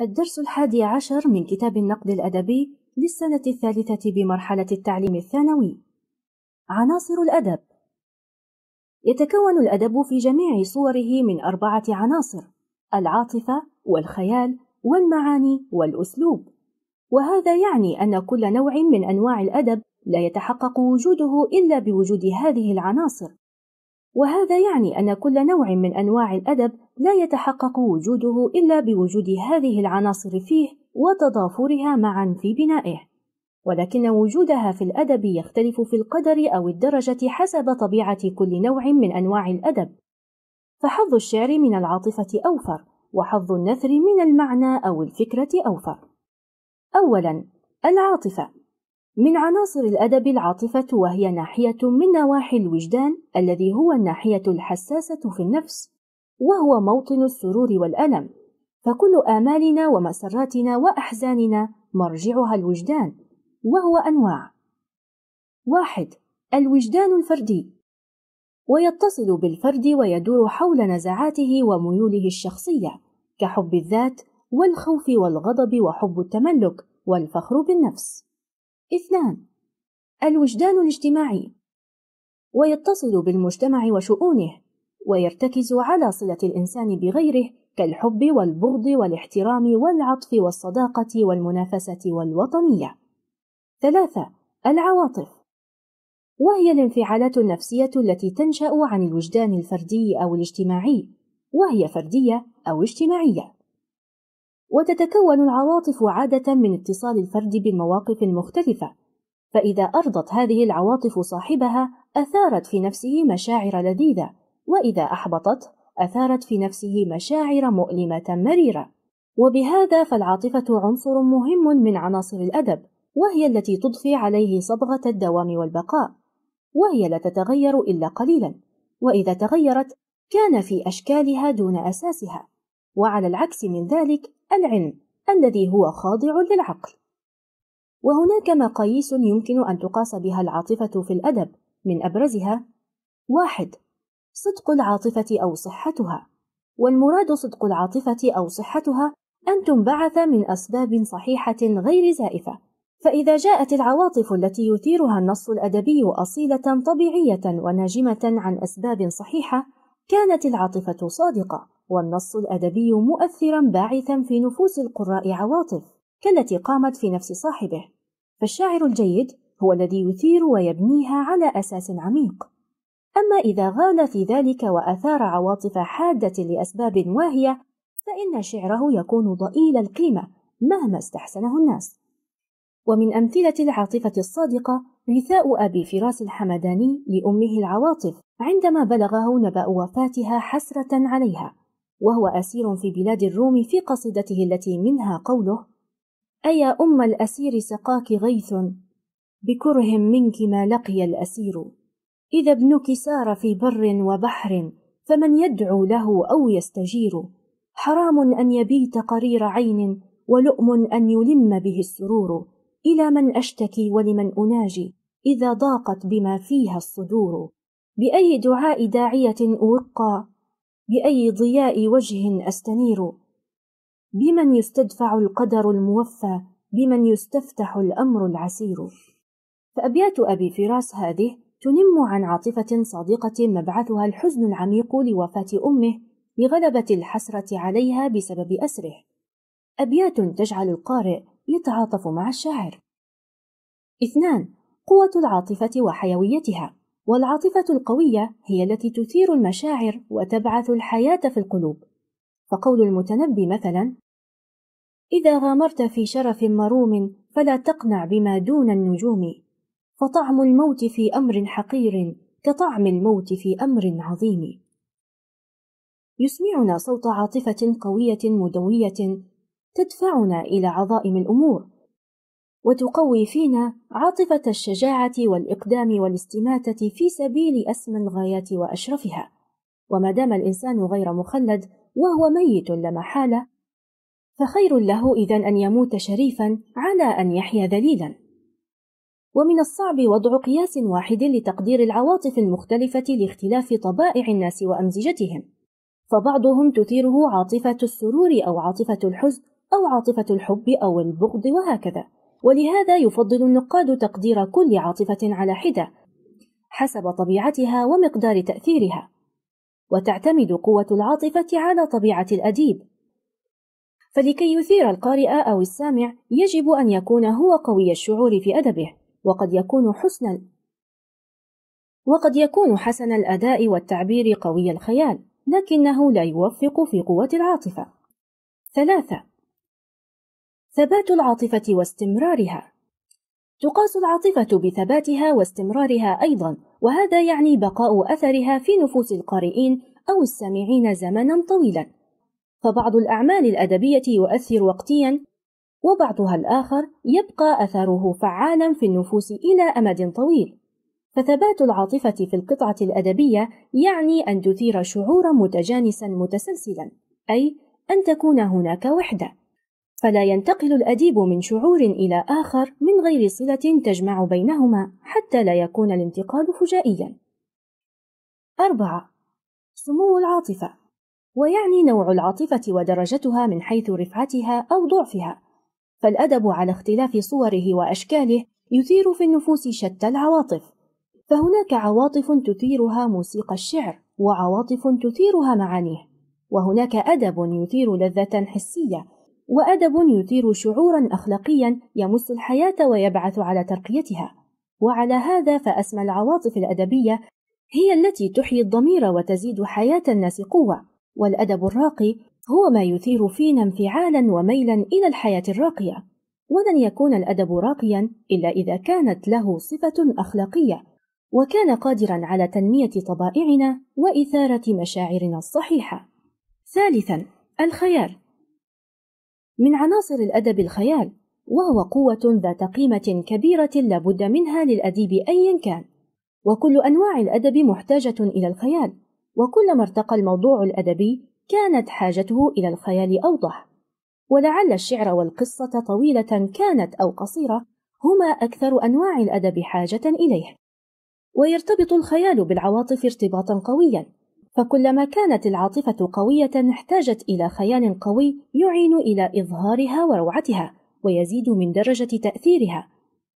الدرس الحادي عشر من كتاب النقد الأدبي للسنة الثالثة بمرحلة التعليم الثانوي عناصر الأدب يتكون الأدب في جميع صوره من أربعة عناصر العاطفة والخيال والمعاني والأسلوب وهذا يعني أن كل نوع من أنواع الأدب لا يتحقق وجوده إلا بوجود هذه العناصر وهذا يعني أن كل نوع من أنواع الأدب لا يتحقق وجوده إلا بوجود هذه العناصر فيه وتضافرها معا في بنائه ولكن وجودها في الأدب يختلف في القدر أو الدرجة حسب طبيعة كل نوع من أنواع الأدب فحظ الشعر من العاطفة أوفر وحظ النثر من المعنى أو الفكرة أوفر أولا العاطفة من عناصر الأدب العاطفة وهي ناحية من نواحي الوجدان الذي هو الناحية الحساسة في النفس وهو موطن السرور والألم فكل آمالنا ومسراتنا وأحزاننا مرجعها الوجدان وهو أنواع واحد الوجدان الفردي ويتصل بالفرد ويدور حول نزعاته وميوله الشخصية كحب الذات والخوف والغضب وحب التملك والفخر بالنفس. اثنان الوجدان الاجتماعي ويتصل بالمجتمع وشؤونه ويرتكز على صلة الإنسان بغيره كالحب والبغض والاحترام والعطف والصداقة والمنافسة والوطنية. ثلاثة: العواطف وهي الانفعالات النفسية التي تنشأ عن الوجدان الفردي أو الاجتماعي، وهي فردية أو اجتماعية. وتتكون العواطف عادة من اتصال الفرد بالمواقف المختلفة، فإذا أرضت هذه العواطف صاحبها أثارت في نفسه مشاعر لذيذة وإذا أحبطت أثارت في نفسه مشاعر مؤلمة مريرة وبهذا فالعاطفة عنصر مهم من عناصر الأدب وهي التي تضفي عليه صبغة الدوام والبقاء وهي لا تتغير إلا قليلا وإذا تغيرت كان في أشكالها دون أساسها وعلى العكس من ذلك العلم الذي هو خاضع للعقل وهناك مقاييس يمكن أن تقاس بها العاطفة في الأدب من أبرزها واحد صدق العاطفة أو صحتها، والمراد صدق العاطفة أو صحتها أن تنبعث من أسباب صحيحة غير زائفة، فإذا جاءت العواطف التي يثيرها النص الأدبي أصيلة طبيعية وناجمة عن أسباب صحيحة، كانت العاطفة صادقة، والنص الأدبي مؤثرا باعثا في نفوس القراء عواطف كالتي قامت في نفس صاحبه، فالشاعر الجيد هو الذي يثير ويبنيها على أساس عميق. أما إذا غال في ذلك وأثار عواطف حادة لأسباب واهية فإن شعره يكون ضئيل القيمة مهما استحسنه الناس ومن أمثلة العاطفة الصادقة رثاء أبي فراس الحمداني لأمه العواطف عندما بلغه نبأ وفاتها حسرة عليها وهو أسير في بلاد الروم في قصيدته التي منها قوله أيا أم الأسير سقاك غيث بكره منك ما لقي الأسير إذا ابنك سار في بر وبحر فمن يدعو له أو يستجير حرام أن يبيت قرير عين ولؤم أن يلم به السرور إلى من أشتكي ولمن أناجي إذا ضاقت بما فيها الصدور بأي دعاء داعية أوقى بأي ضياء وجه أستنير بمن يستدفع القدر الموفى بمن يستفتح الأمر العسير فأبيات أبي فراس هذه تنم عن عاطفة صادقة مبعثها الحزن العميق لوفاة أمه لغلبة الحسرة عليها بسبب أسره. أبيات تجعل القارئ يتعاطف مع الشاعر. اثنان قوة العاطفة وحيويتها، والعاطفة القوية هي التي تثير المشاعر وتبعث الحياة في القلوب. فقول المتنبي مثلا: إذا غامرت في شرف مروم فلا تقنع بما دون النجوم فطعم الموت في امر حقير كطعم الموت في امر عظيم يسمعنا صوت عاطفه قويه مدويه تدفعنا الى عظائم الامور وتقوي فينا عاطفه الشجاعه والاقدام والاستماته في سبيل اسمى الغايات واشرفها وما دام الانسان غير مخلد وهو ميت لا محاله فخير له اذا ان يموت شريفا على ان يحيا ذليلا ومن الصعب وضع قياس واحد لتقدير العواطف المختلفة لاختلاف طبائع الناس وأمزجتهم، فبعضهم تثيره عاطفة السرور أو عاطفة الحزن أو عاطفة الحب أو البغض وهكذا، ولهذا يفضل النقاد تقدير كل عاطفة على حدة حسب طبيعتها ومقدار تأثيرها، وتعتمد قوة العاطفة على طبيعة الأديب، فلكي يثير القارئ أو السامع يجب أن يكون هو قوي الشعور في أدبه. وقد يكون حسن وقد يكون حسن الأداء والتعبير قوي الخيال لكنه لا يوفق في قوة العاطفة ثلاثة ثبات العاطفة واستمرارها تقاس العاطفة بثباتها واستمرارها أيضا وهذا يعني بقاء أثرها في نفوس القارئين أو السامعين زمنا طويلا فبعض الأعمال الأدبية يؤثر وقتيا وبعضها الآخر يبقى أثره فعالا في النفوس إلى أمد طويل فثبات العاطفة في القطعة الأدبية يعني أن تثير شعورا متجانسا متسلسلا أي أن تكون هناك وحدة فلا ينتقل الأديب من شعور إلى آخر من غير صلة تجمع بينهما حتى لا يكون الانتقال فجائيا أربعة سمو العاطفة ويعني نوع العاطفة ودرجتها من حيث رفعتها أو ضعفها فالأدب على اختلاف صوره وأشكاله يثير في النفوس شتى العواطف فهناك عواطف تثيرها موسيقى الشعر وعواطف تثيرها معانيه وهناك أدب يثير لذة حسية وأدب يثير شعورا أخلاقيا يمس الحياة ويبعث على ترقيتها وعلى هذا فأسمى العواطف الأدبية هي التي تحيي الضمير وتزيد حياة الناس قوة والأدب الراقي هو ما يثير فينا انفعالا وميلا إلى الحياة الراقية ولن يكون الأدب راقيا إلا إذا كانت له صفة أخلاقية وكان قادرا على تنمية طبائعنا وإثارة مشاعرنا الصحيحة ثالثا الخيال من عناصر الأدب الخيال وهو قوة ذات قيمة كبيرة لا بد منها للأديب أيا كان وكل أنواع الأدب محتاجة إلى الخيال وكلما ارتقى الموضوع الأدبي كانت حاجته إلى الخيال أوضح ولعل الشعر والقصة طويلة كانت أو قصيرة هما أكثر أنواع الأدب حاجة إليه ويرتبط الخيال بالعواطف ارتباطا قويا فكلما كانت العاطفة قوية احتاجت إلى خيال قوي يعين إلى إظهارها وروعتها ويزيد من درجة تأثيرها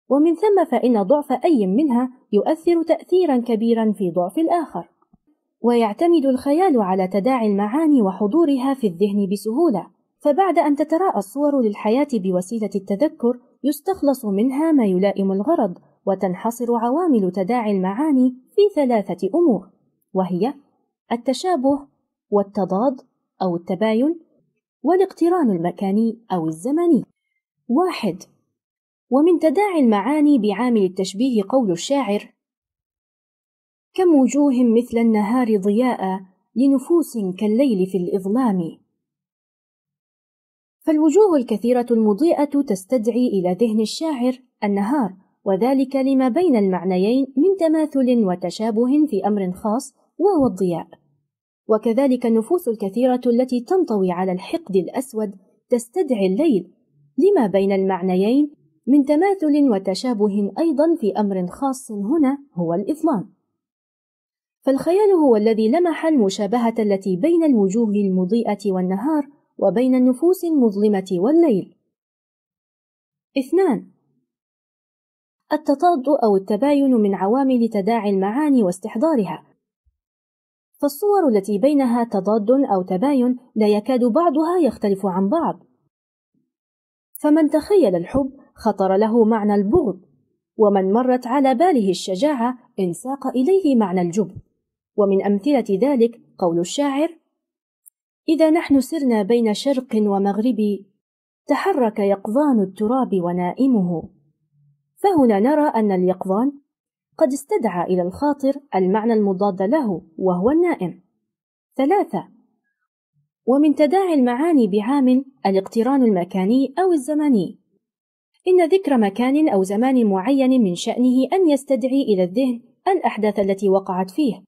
ومن ثم فإن ضعف أي منها يؤثر تأثيرا كبيرا في ضعف الآخر ويعتمد الخيال على تداعي المعاني وحضورها في الذهن بسهولة فبعد أن تتراءى الصور للحياة بوسيلة التذكر يستخلص منها ما يلائم الغرض وتنحصر عوامل تداعي المعاني في ثلاثة أمور وهي التشابه والتضاد أو التباين والاقتران المكاني أو الزمني واحد ومن تداعي المعاني بعامل التشبيه قول الشاعر كم وجوه مثل النهار ضياء لنفوس كالليل في الإظلام فالوجوه الكثيرة المضيئة تستدعي إلى ذهن الشاعر النهار وذلك لما بين المعنيين من تماثل وتشابه في أمر خاص وهو الضياء وكذلك النفوس الكثيرة التي تنطوي على الحقد الأسود تستدعي الليل لما بين المعنيين من تماثل وتشابه أيضا في أمر خاص هنا هو الإظلام فالخيال هو الذي لمح المشابهة التي بين الوجوه المضيئة والنهار وبين النفوس المظلمة والليل. اثنان التضاد أو التباين من عوامل تداعي المعاني واستحضارها فالصور التي بينها تضاد أو تباين لا يكاد بعضها يختلف عن بعض فمن تخيل الحب خطر له معنى البغض ومن مرت على باله الشجاعة انساق إليه معنى الجبن ومن أمثلة ذلك قول الشاعر إذا نحن سرنا بين شرق ومغرب تحرك يقظان التراب ونائمه فهنا نرى أن اليقظان قد استدعى إلى الخاطر المعنى المضاد له وهو النائم ثلاثة ومن تداعي المعاني بعام الاقتران المكاني أو الزمني إن ذكر مكان أو زمان معين من شأنه أن يستدعي إلى الذهن الأحداث التي وقعت فيه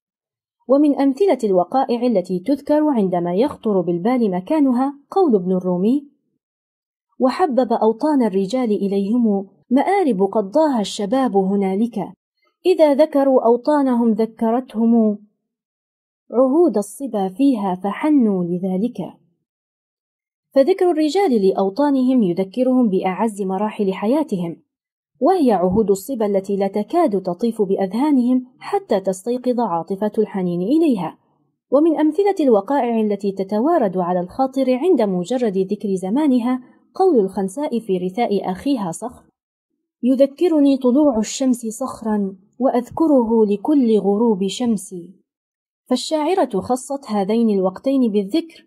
ومن أمثلة الوقائع التي تذكر عندما يخطر بالبال مكانها قول ابن الرومي وحبب أوطان الرجال إليهم مآرب قد ضاها الشباب هنالك إذا ذكروا أوطانهم ذكرتهم عهود الصبا فيها فحنوا لذلك فذكر الرجال لأوطانهم يذكرهم بأعز مراحل حياتهم وهي عهود الصبا التي لا تكاد تطيف بأذهانهم حتى تستيقظ عاطفة الحنين إليها ومن أمثلة الوقائع التي تتوارد على الخاطر عند مجرد ذكر زمانها قول الخنساء في رثاء أخيها صخر يذكرني طلوع الشمس صخرا وأذكره لكل غروب شمسي فالشاعرة خصت هذين الوقتين بالذكر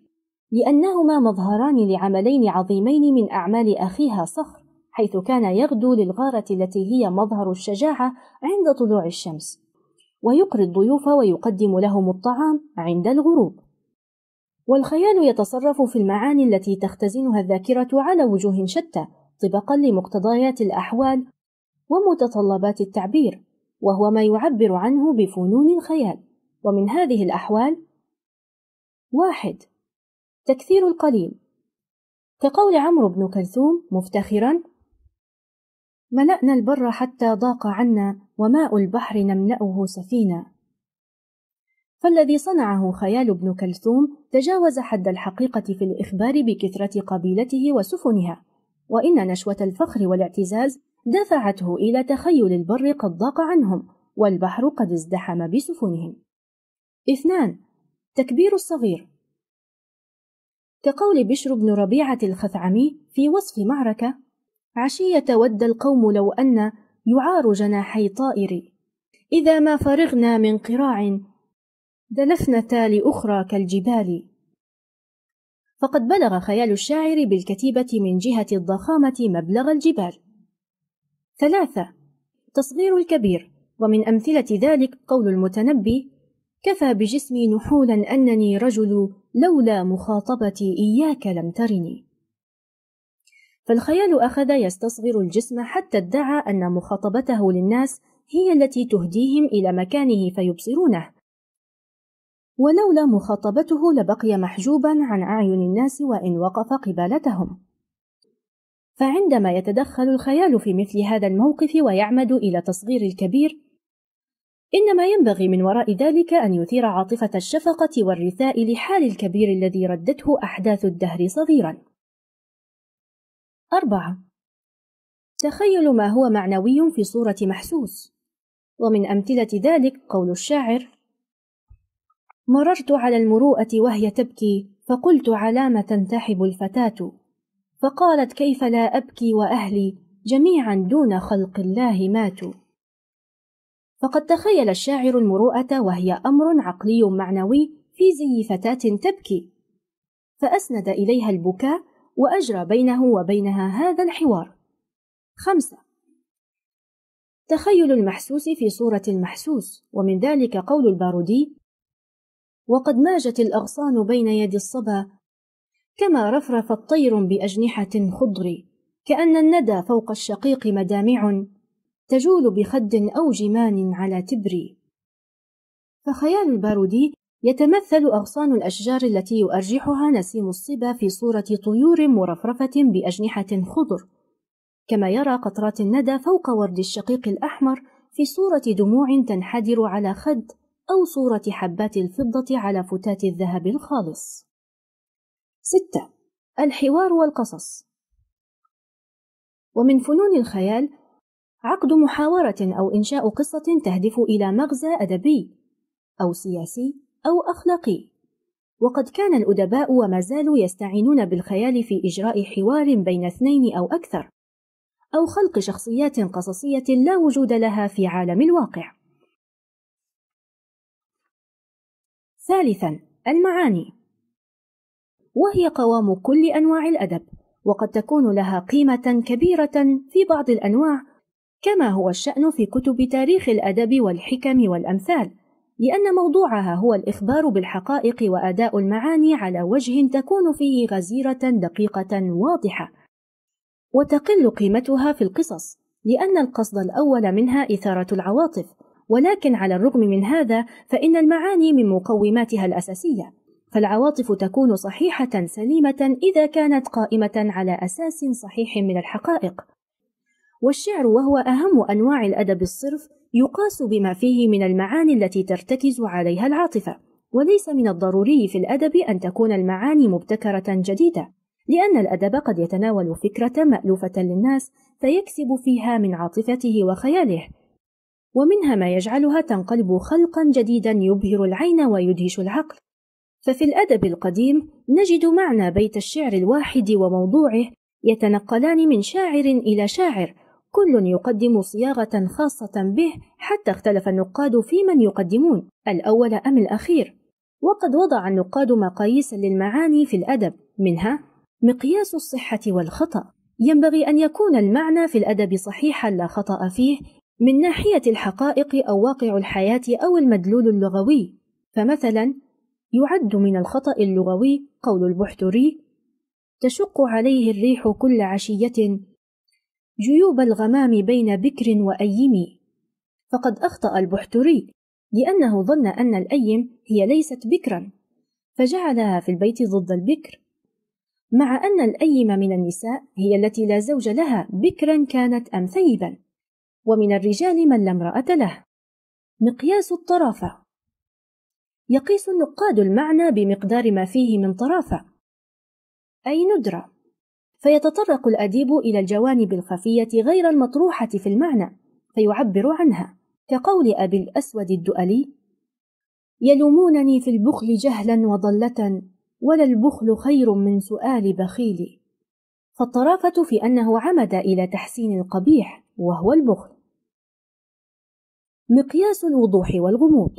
لأنهما مظهران لعملين عظيمين من أعمال أخيها صخر حيث كان يغدو للغارة التي هي مظهر الشجاعة عند طلوع الشمس ويقري الضيوف ويقدم لهم الطعام عند الغروب والخيال يتصرف في المعاني التي تختزنها الذاكرة على وجوه شتى طبقا لمقتضيات الأحوال ومتطلبات التعبير وهو ما يعبر عنه بفنون الخيال ومن هذه الأحوال واحد تكثير القليل كقول عمرو بن كلثوم مفتخرا ملأنا البر حتى ضاق عنا وماء البحر نملأه سفينا فالذي صنعه خيال ابن كلثوم تجاوز حد الحقيقة في الإخبار بكثرة قبيلته وسفنها وإن نشوة الفخر والاعتزاز دفعته إلى تخيل البر قد ضاق عنهم والبحر قد ازدحم بسفنهم اثنان تكبير الصغير كقول بشر بن ربيعة الخثعمي في وصف معركة عشية ود القوم لو أن يعار جناحي طائر إذا ما فرغنا من قراع دلفنا لأخرى كالجبال فقد بلغ خيال الشاعر بالكتيبة من جهة الضخامة مبلغ الجبال ثلاثة تصغير الكبير ومن أمثلة ذلك قول المتنبي كفى بجسمي نحولا أنني رجل لولا مخاطبتي إياك لم ترني فالخيال أخذ يستصغر الجسم حتى ادعى أن مخاطبته للناس هي التي تهديهم إلى مكانه فيبصرونه ولولا مخاطبته لبقي محجوبا عن أعين الناس وإن وقف قبالتهم فعندما يتدخل الخيال في مثل هذا الموقف ويعمد إلى تصغير الكبير إنما ينبغي من وراء ذلك أن يثير عاطفة الشفقة والرثاء لحال الكبير الذي ردته أحداث الدهر صغيرًا أربعة تخيل ما هو معنوي في صورة محسوس ومن أمثلة ذلك قول الشاعر مررت على المروءة وهي تبكي فقلت علامة تنتحب الفتاة فقالت كيف لا أبكي وأهلي جميعا دون خلق الله ماتوا فقد تخيل الشاعر المروءة وهي أمر عقلي معنوي في زي فتاة تبكي فأسند إليها البكاء وأجرى بينه وبينها هذا الحوار. خمسة تخيل المحسوس في صورة المحسوس، ومن ذلك قول البارودي: "وقد ماجت الأغصان بين يدي الصبا، كما رفرف الطير بأجنحة خضر، كأن الندى فوق الشقيق مدامع، تجول بخد أو جمان على تبري". فخيال البارودي يتمثل أغصان الأشجار التي يؤرجحها نسيم الصبا في صورة طيور مرفرفة بأجنحة خضر، كما يرى قطرات الندى فوق ورد الشقيق الأحمر في صورة دموع تنحدر على خد أو صورة حبات الفضة على فتاة الذهب الخالص. 6. الحوار والقصص ومن فنون الخيال عقد محاورة أو إنشاء قصة تهدف إلى مغزى أدبي أو سياسي أو أخلاقي وقد كان الأدباء وما زالوا يستعينون بالخيال في إجراء حوار بين اثنين أو أكثر أو خلق شخصيات قصصية لا وجود لها في عالم الواقع ثالثا المعاني وهي قوام كل أنواع الأدب وقد تكون لها قيمة كبيرة في بعض الأنواع كما هو الشأن في كتب تاريخ الأدب والحكم والأمثال لأن موضوعها هو الإخبار بالحقائق وأداء المعاني على وجه تكون فيه غزيرة دقيقة واضحة، وتقل قيمتها في القصص، لأن القصد الأول منها إثارة العواطف، ولكن على الرغم من هذا فإن المعاني من مقوماتها الأساسية، فالعواطف تكون صحيحة سليمة إذا كانت قائمة على أساس صحيح من الحقائق. والشعر وهو أهم أنواع الأدب الصرف يقاس بما فيه من المعاني التي ترتكز عليها العاطفة، وليس من الضروري في الأدب أن تكون المعاني مبتكرة جديدة، لأن الأدب قد يتناول فكرة مألوفة للناس فيكسب فيها من عاطفته وخياله، ومنها ما يجعلها تنقلب خلقًا جديدًا يبهر العين ويدهش العقل. ففي الأدب القديم نجد معنى بيت الشعر الواحد وموضوعه يتنقلان من شاعر إلى شاعر كل يقدم صياغة خاصة به حتى اختلف النقاد في من يقدمون الأول أم الأخير وقد وضع النقاد مقاييس للمعاني في الأدب منها مقياس الصحة والخطأ ينبغي أن يكون المعنى في الأدب صحيحا لا خطأ فيه من ناحية الحقائق أو واقع الحياة أو المدلول اللغوي فمثلا يعد من الخطأ اللغوي قول البحتري تشق عليه الريح كل عشية جيوب الغمام بين بكر وأيم فقد أخطأ البحتري لأنه ظن أن الأيم هي ليست بكرا فجعلها في البيت ضد البكر مع أن الأيم من النساء هي التي لا زوج لها بكرا كانت أم ثيبا ومن الرجال من لا امرأة له مقياس الطرافة يقيس النقاد المعنى بمقدار ما فيه من طرافة أي ندرة فيتطرق الأديب إلى الجوانب الخفية غير المطروحة في المعنى فيعبر عنها كقول أبي الأسود الدؤلي يلومونني في البخل جهلا وضلة ولا البخل خير من سؤال بخيل فالطرافة في أنه عمد إلى تحسين القبيح وهو البخل مقياس الوضوح والغموض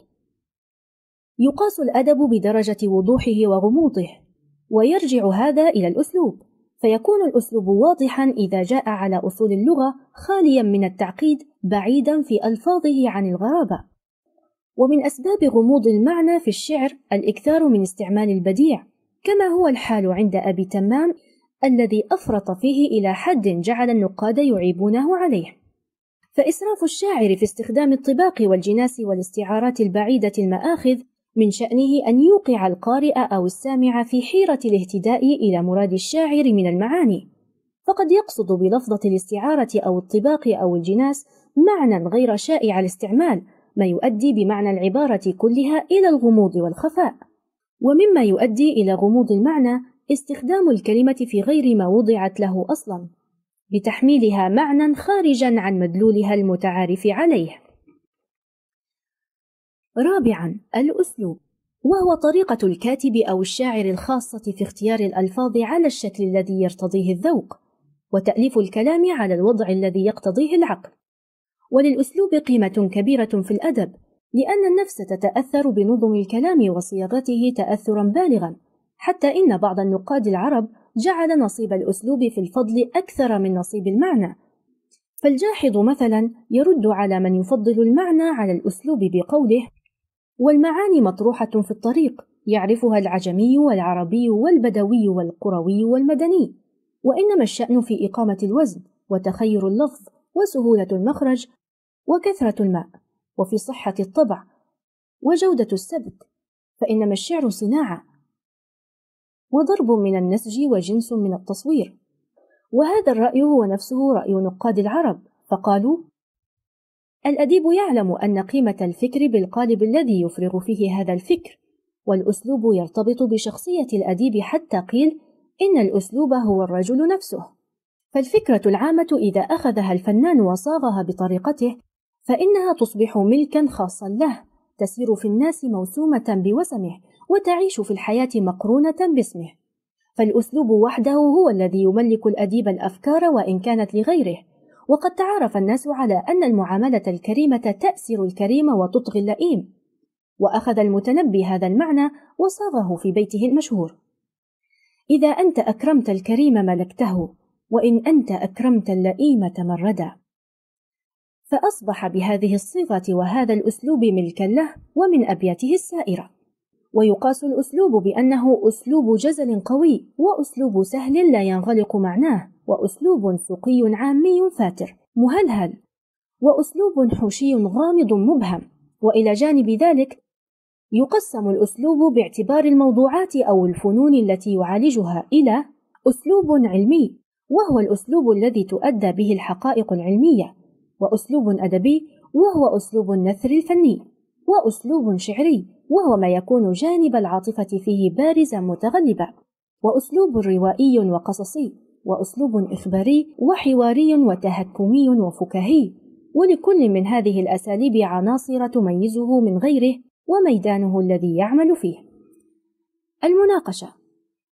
يقاس الأدب بدرجة وضوحه وغموضه ويرجع هذا إلى الأسلوب فيكون الأسلوب واضحا إذا جاء على أصول اللغة خاليا من التعقيد بعيدا في ألفاظه عن الغرابة ومن أسباب غموض المعنى في الشعر الإكثار من استعمال البديع كما هو الحال عند أبي تمام الذي أفرط فيه إلى حد جعل النقاد يعيبونه عليه فإسراف الشاعر في استخدام الطباق والجناس والاستعارات البعيدة المآخذ من شأنه أن يوقع القارئ أو السامع في حيرة الاهتداء إلى مراد الشاعر من المعاني، فقد يقصد بلفظة الاستعارة أو الطباق أو الجناس معنى غير شائع الاستعمال، ما يؤدي بمعنى العبارة كلها إلى الغموض والخفاء. ومما يؤدي إلى غموض المعنى استخدام الكلمة في غير ما وضعت له أصلاً، بتحميلها معنى خارجا عن مدلولها المتعارف عليه رابعا الأسلوب وهو طريقة الكاتب أو الشاعر الخاصة في اختيار الألفاظ على الشكل الذي يرتضيه الذوق وتأليف الكلام على الوضع الذي يقتضيه العقل وللأسلوب قيمة كبيرة في الأدب لأن النفس تتأثر بنظم الكلام وصياغته تأثرا بالغا حتى إن بعض النقاد العرب جعل نصيب الأسلوب في الفضل أكثر من نصيب المعنى فالجاحظ مثلا يرد على من يفضل المعنى على الأسلوب بقوله والمعاني مطروحة في الطريق يعرفها العجمي والعربي والبدوي والقروي والمدني وإنما الشأن في إقامة الوزن وتخير اللفظ وسهولة المخرج وكثرة الماء وفي صحة الطبع وجودة السبك فإنما الشعر صناعة وضرب من النسج وجنس من التصوير وهذا الرأي هو نفسه رأي نقاد العرب فقالوا الأديب يعلم أن قيمة الفكر بالقالب الذي يفرغ فيه هذا الفكر، والأسلوب يرتبط بشخصية الأديب حتى قيل إن الأسلوب هو الرجل نفسه، فالفكرة العامة إذا أخذها الفنان وصاغها بطريقته، فإنها تصبح ملكًا خاصًا له، تسير في الناس موسومة بوسمه، وتعيش في الحياة مقرونة باسمه. فالأسلوب وحده هو الذي يملك الأديب الأفكار وإن كانت لغيره، وقد تعارف الناس على أن المعاملة الكريمة تأسر الكريم وتطغي اللئيم وأخذ المتنبي هذا المعنى وصاغه في بيته المشهور إذا أنت أكرمت الكريم ملكته وإن أنت أكرمت اللئيم تمردا فأصبح بهذه الصيغة وهذا الأسلوب ملكا له ومن أبياته السائرة ويقاس الأسلوب بأنه أسلوب جزل قوي وأسلوب سهل لا ينغلق معناه وأسلوب سوقي عامي فاتر مهلهل وأسلوب حوشي غامض مبهم وإلى جانب ذلك يقسم الأسلوب باعتبار الموضوعات أو الفنون التي يعالجها إلى أسلوب علمي وهو الأسلوب الذي تؤدى به الحقائق العلمية وأسلوب أدبي وهو أسلوب النثر الفني وأسلوب شعري وهو ما يكون جانب العاطفة فيه بارزا متغلبا وأسلوب روائي وقصصي وأسلوب إخباري وحواري وتهكمي وفكاهي ولكل من هذه الأساليب عناصر تميزه من غيره وميدانه الذي يعمل فيه المناقشة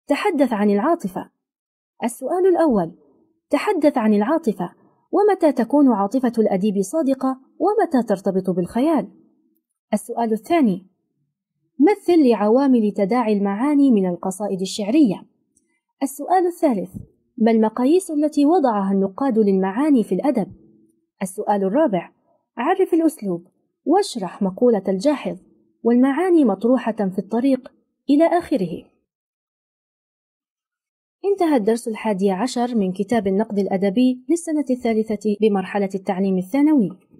تحدث عن العاطفة السؤال الأول تحدث عن العاطفة ومتى تكون عاطفة الأديب صادقة ومتى ترتبط بالخيال السؤال الثاني مثل لعوامل تداعي المعاني من القصائد الشعرية السؤال الثالث ما المقاييس التي وضعها النقاد للمعاني في الأدب؟ السؤال الرابع عرف الأسلوب واشرح مقولة الجاحظ والمعاني مطروحة في الطريق إلى آخره انتهى الدرس الحادي عشر من كتاب النقد الأدبي للسنة الثالثة بمرحلة التعليم الثانوي